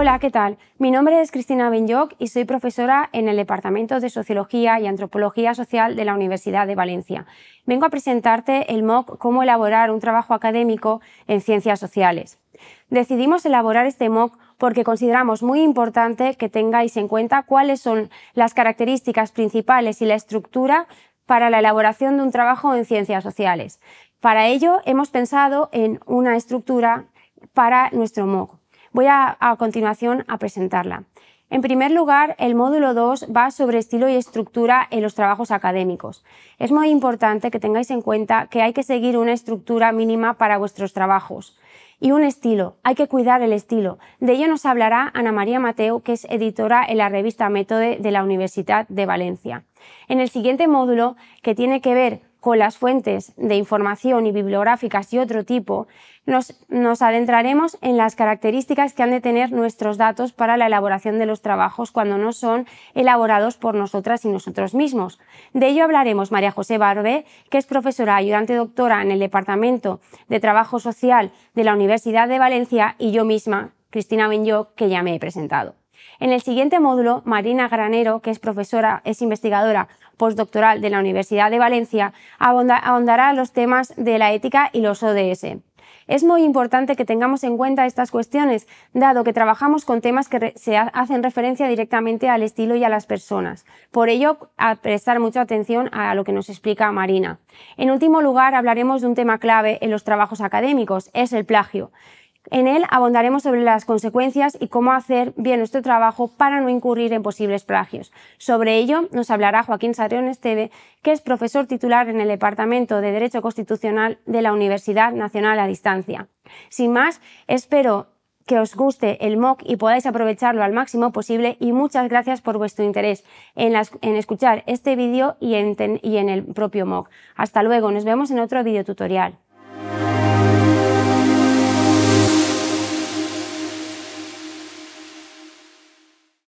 Hola, ¿qué tal? Mi nombre es Cristina Benyoc y soy profesora en el Departamento de Sociología y Antropología Social de la Universidad de Valencia. Vengo a presentarte el MOOC Cómo elaborar un trabajo académico en ciencias sociales. Decidimos elaborar este MOOC porque consideramos muy importante que tengáis en cuenta cuáles son las características principales y la estructura para la elaboración de un trabajo en ciencias sociales. Para ello hemos pensado en una estructura para nuestro MOOC. Voy a, a continuación a presentarla. En primer lugar, el módulo 2 va sobre estilo y estructura en los trabajos académicos. Es muy importante que tengáis en cuenta que hay que seguir una estructura mínima para vuestros trabajos. Y un estilo, hay que cuidar el estilo. De ello nos hablará Ana María Mateo, que es editora en la revista Métode de la Universidad de Valencia. En el siguiente módulo, que tiene que ver con las fuentes de información y bibliográficas y otro tipo, nos, nos, adentraremos en las características que han de tener nuestros datos para la elaboración de los trabajos cuando no son elaborados por nosotras y nosotros mismos. De ello hablaremos María José Barbe, que es profesora ayudante doctora en el Departamento de Trabajo Social de la Universidad de Valencia, y yo misma, Cristina Benyoc, que ya me he presentado. En el siguiente módulo, Marina Granero, que es profesora, es investigadora postdoctoral de la Universidad de Valencia, ahondará los temas de la ética y los ODS. Es muy importante que tengamos en cuenta estas cuestiones, dado que trabajamos con temas que se hacen referencia directamente al estilo y a las personas. Por ello, prestar mucha atención a lo que nos explica Marina. En último lugar, hablaremos de un tema clave en los trabajos académicos, es el plagio. En él abondaremos sobre las consecuencias y cómo hacer bien nuestro trabajo para no incurrir en posibles plagios. Sobre ello nos hablará Joaquín Sarrión Esteve, que es profesor titular en el Departamento de Derecho Constitucional de la Universidad Nacional a Distancia. Sin más, espero que os guste el MOOC y podáis aprovecharlo al máximo posible y muchas gracias por vuestro interés en, escuchar este vídeo y en, y en el propio MOOC. Hasta luego, nos vemos en otro video tutorial.